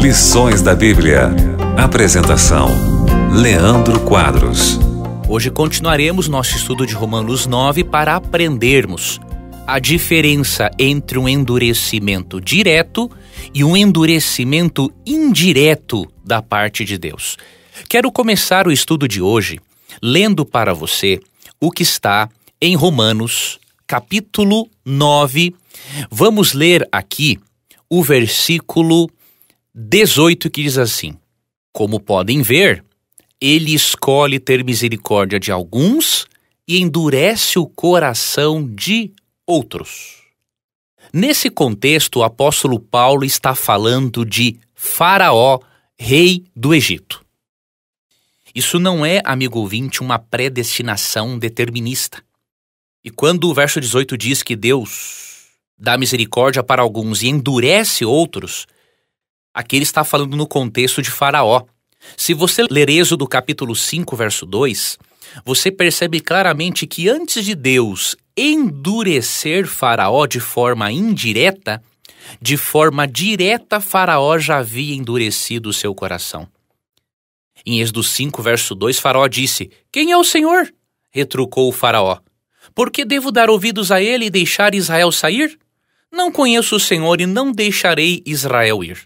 Lições da Bíblia. Apresentação: Leandro Quadros. Hoje continuaremos nosso estudo de Romanos 9 para aprendermos a diferença entre um endurecimento direto e um endurecimento indireto da parte de Deus. Quero começar o estudo de hoje lendo para você o que está em Romanos, capítulo 9, vamos ler aqui o versículo 18 que diz assim: Como podem ver, ele escolhe ter misericórdia de alguns e endurece o coração de outros. Nesse contexto, o apóstolo Paulo está falando de Faraó, rei do Egito. Isso não é, amigo ouvinte, uma predestinação determinista. E quando o verso 18 diz que Deus dá misericórdia para alguns e endurece outros, aqui ele está falando no contexto de Faraó. Se você ler Êxodo capítulo 5, verso 2, você percebe claramente que antes de Deus endurecer Faraó de forma indireta, de forma direta Faraó já havia endurecido o seu coração. Em Êxodo 5, verso 2, Faraó disse: Quem é o Senhor? retrucou o Faraó. Por que devo dar ouvidos a ele e deixar Israel sair? Não conheço o Senhor e não deixarei Israel ir.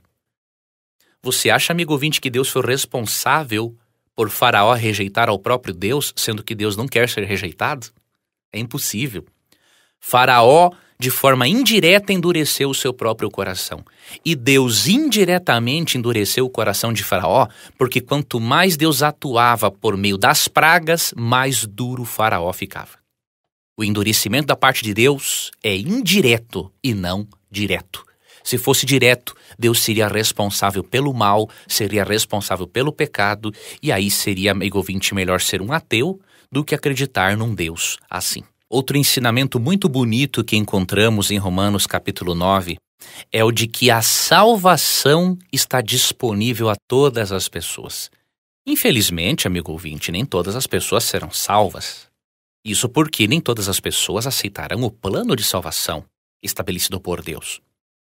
Você acha, amigo ouvinte, que Deus foi responsável por Faraó rejeitar ao próprio Deus, sendo que Deus não quer ser rejeitado? É impossível. Faraó, de forma indireta, endureceu o seu próprio coração. E Deus indiretamente endureceu o coração de Faraó, porque quanto mais Deus atuava por meio das pragas, mais duro Faraó ficava. O endurecimento da parte de Deus é indireto e não direto. Se fosse direto, Deus seria responsável pelo mal, seria responsável pelo pecado, e aí seria, amigo ouvinte, melhor ser um ateu do que acreditar num Deus assim. Outro ensinamento muito bonito que encontramos em Romanos capítulo 9 é o de que a salvação está disponível a todas as pessoas. Infelizmente, amigo ouvinte, nem todas as pessoas serão salvas. Isso porque nem todas as pessoas aceitarão o plano de salvação estabelecido por Deus.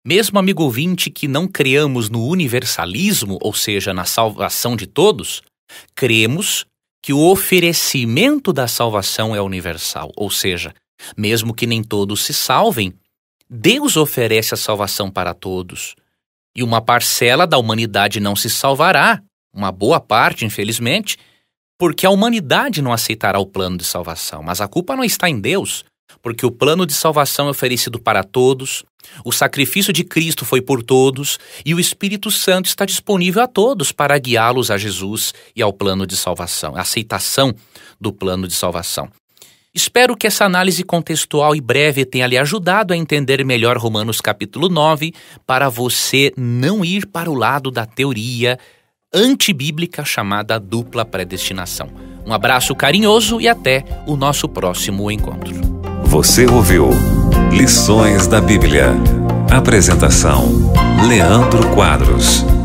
Mesmo amigo ouvinte que não creamos no universalismo, ou seja, na salvação de todos, cremos que o oferecimento da salvação é universal, ou seja, mesmo que nem todos se salvem, Deus oferece a salvação para todos. E uma parcela da humanidade não se salvará, uma boa parte, infelizmente, porque a humanidade não aceitará o plano de salvação. Mas a culpa não está em Deus, porque o plano de salvação é oferecido para todos, o sacrifício de Cristo foi por todos e o Espírito Santo está disponível a todos para guiá-los a Jesus e ao plano de salvação, a aceitação do plano de salvação. Espero que essa análise contextual e breve tenha lhe ajudado a entender melhor Romanos capítulo 9, para você não ir para o lado da teoria antibíblica chamada dupla predestinação. Um abraço carinhoso e até o nosso próximo encontro. Você ouviu Lições da Bíblia. Apresentação: Leandro Quadros.